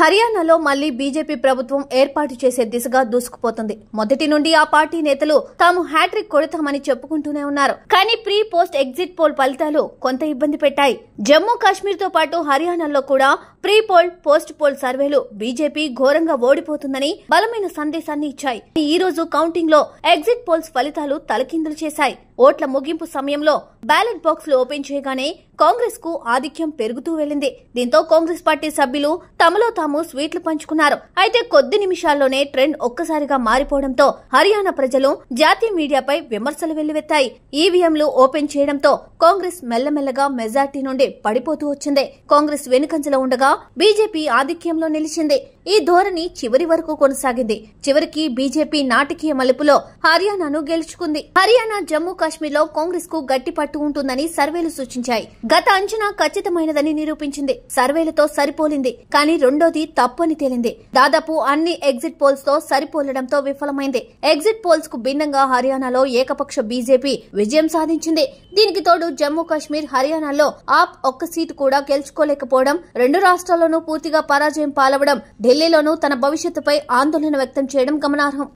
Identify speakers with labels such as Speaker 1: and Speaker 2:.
Speaker 1: హర్యానాలో మళ్లీ బీజేపీ ప్రభుత్వం ఏర్పాటు చేసే దిశగా దూసుకుపోతుంది మొదటి నుండి ఆ పార్టీ నేతలు తాము హ్యాట్రిక్ కొడతామని చెప్పుకుంటూనే ఉన్నారు కానీ ప్రీ పోస్ట్ ఎగ్జిట్ పోల్ ఫలితాలు కొంత ఇబ్బంది పెట్టాయి జమ్మూ కాశ్మీర్ తో పాటు హర్యానాలో కూడా ప్రీ పోల్ పోస్ట్ పోల్ సర్వేలు బీజేపీ ఘోరంగా ఓడిపోతుందని బలమైన సందేశాన్ని ఇచ్చాయి ఈ రోజు కౌంటింగ్ లో ఎగ్జిట్ పోల్స్ ఫలితాలు తలకిందులు చేశాయి ఓట్ల ముగింపు సమయంలో బ్యాలెట్ లు ఓపెన్ చేయగానే కాంగ్రెస్ కు ఆధిక్యం పెరుగుతూ వెళ్లింది దీంతో కాంగ్రెస్ పార్టీ సభ్యులు తమలో తాము స్వీట్లు పంచుకున్నారు అయితే కొద్ది నిమిషాల్లోనే ట్రెండ్ ఒక్కసారిగా మారిపోవడంతో హర్యానా ప్రజలు జాతీయ మీడియాపై విమర్శలు వెల్లువెత్తాయి ఈవీఎంలు ఓపెన్ చేయడంతో కాంగ్రెస్ మెల్లమెల్లగా మెజార్టీ నుండి పడిపోతూ వచ్చింది కాంగ్రెస్ వెనుకంజలో ఉండగా బీజేపీ ఆధిక్యంలో నిలిచింది ఈ ధోరణి చివరి వరకు కొనసాగింది చివరికి బీజేపీ నాటకీయ మలుపులో హర్యానాను గెలుచుకుంది హర్యానా జమ్మూ కాశ్మీర్ లో కాంగ్రెస్ కు గట్టి పట్టు ఉంటుందని సర్వేలు సూచించాయి గత అంచనా ఖచ్చితమైనదని నిరూపించింది సర్వేలతో సరిపోలింది కానీ రెండోది తప్పు అని తేలింది దాదాపు అన్ని ఎగ్జిట్ పోల్స్ తో సరిపోలడంతో విఫలమైంది ఎగ్జిట్ పోల్స్ కు భిన్నంగా హర్యానాలో ఏకపక్ష బీజేపీ విజయం సాధించింది దీనికి తోడు జమ్మూ కాశ్మీర్ హర్యానాలో ఆప్ ఒక్క సీటు కూడా గెలుచుకోలేకపోవడం రెండు రాష్ట్రాల్లోనూ పూర్తిగా పరాజయం పాలవడం ఢిల్లీలోనూ తన భవిష్యత్తుపై ఆందోళన వ్యక్తం చేయడం గమనార్హం